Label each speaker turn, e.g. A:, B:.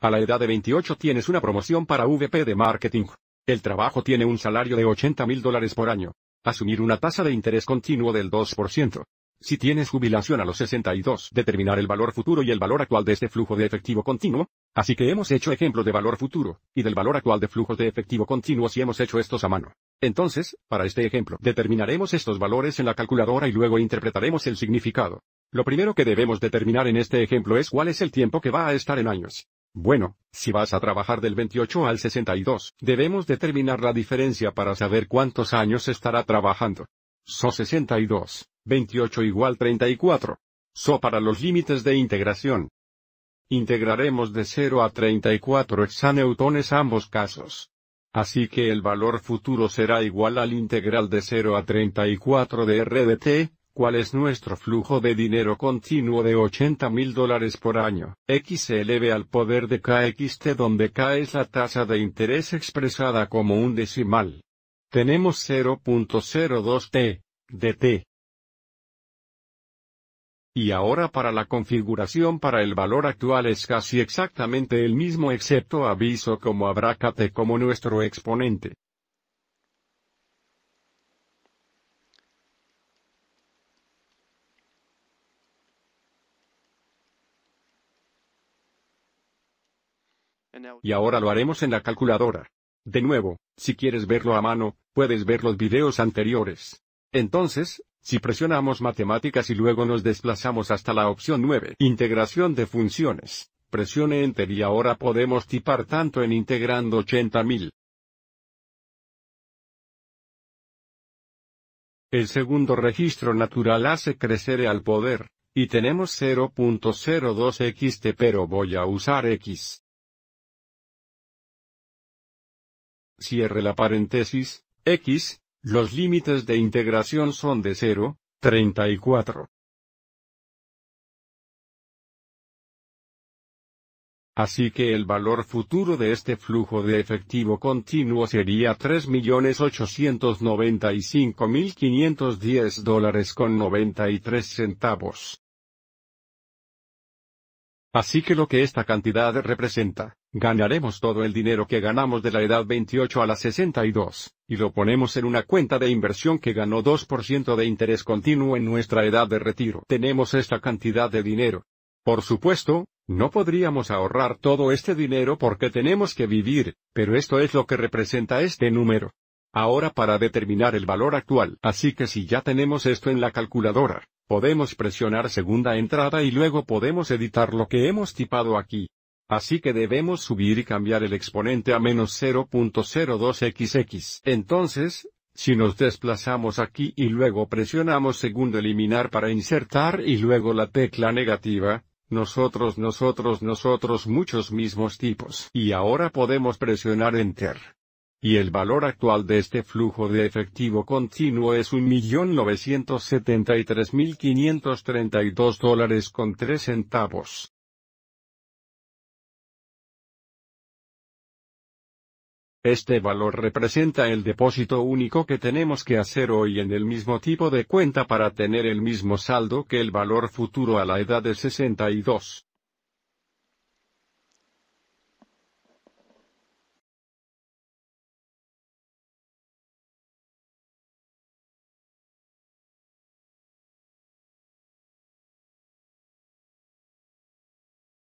A: A la edad de 28 tienes una promoción para VP de marketing. El trabajo tiene un salario de 80 mil dólares por año. Asumir una tasa de interés continuo del 2%. Si tienes jubilación a los 62, determinar el valor futuro y el valor actual de este flujo de efectivo continuo. Así que hemos hecho ejemplos de valor futuro, y del valor actual de flujos de efectivo continuo si hemos hecho estos a mano. Entonces, para este ejemplo, determinaremos estos valores en la calculadora y luego interpretaremos el significado. Lo primero que debemos determinar en este ejemplo es cuál es el tiempo que va a estar en años. Bueno, si vas a trabajar del 28 al 62, debemos determinar la diferencia para saber cuántos años estará trabajando. So 62, 28 igual 34. So para los límites de integración. Integraremos de 0 a 34 hexaneutones ambos casos. Así que el valor futuro será igual al integral de 0 a 34 de R cuál es nuestro flujo de dinero continuo de 80 mil dólares por año. X se eleve al poder de KXT donde K es la tasa de interés expresada como un decimal. Tenemos 0.02 T, dt. Y ahora para la configuración para el valor actual es casi exactamente el mismo excepto aviso como habrá T como nuestro exponente. Y ahora lo haremos en la calculadora. De nuevo, si quieres verlo a mano, puedes ver los videos anteriores. Entonces, si presionamos matemáticas y luego nos desplazamos hasta la opción 9, integración
B: de funciones, presione Enter y ahora podemos tipar tanto en integrando 80.000. El segundo registro natural hace crecer al poder, y tenemos 0.02 xt pero voy a usar x. cierre la paréntesis, x, los límites de integración son de 0, 34. Así que el valor futuro de este flujo de
A: efectivo continuo sería 3.895.510 dólares con 93 centavos. Así que lo que esta cantidad representa, ganaremos todo el dinero que ganamos de la edad 28 a la 62, y lo ponemos en una cuenta de inversión que ganó 2% de interés continuo en nuestra edad de retiro. Tenemos esta cantidad de dinero. Por supuesto, no podríamos ahorrar todo este dinero porque tenemos que vivir, pero esto es lo que representa este número. Ahora para determinar el valor actual, así que si ya tenemos esto en la calculadora, podemos presionar segunda entrada y luego podemos editar lo que hemos tipado aquí. Así que debemos subir y cambiar el exponente a menos 0.02xx. Entonces, si nos desplazamos aquí y luego presionamos segundo eliminar para insertar y luego la tecla negativa, nosotros, nosotros, nosotros muchos mismos tipos. Y ahora podemos presionar Enter. Y el valor actual de este flujo de efectivo continuo es
B: 1.973.532 dólares con 3 centavos. Este valor representa el depósito único que tenemos que hacer hoy en el mismo
A: tipo de cuenta para tener el mismo saldo que el valor futuro a la edad de 62.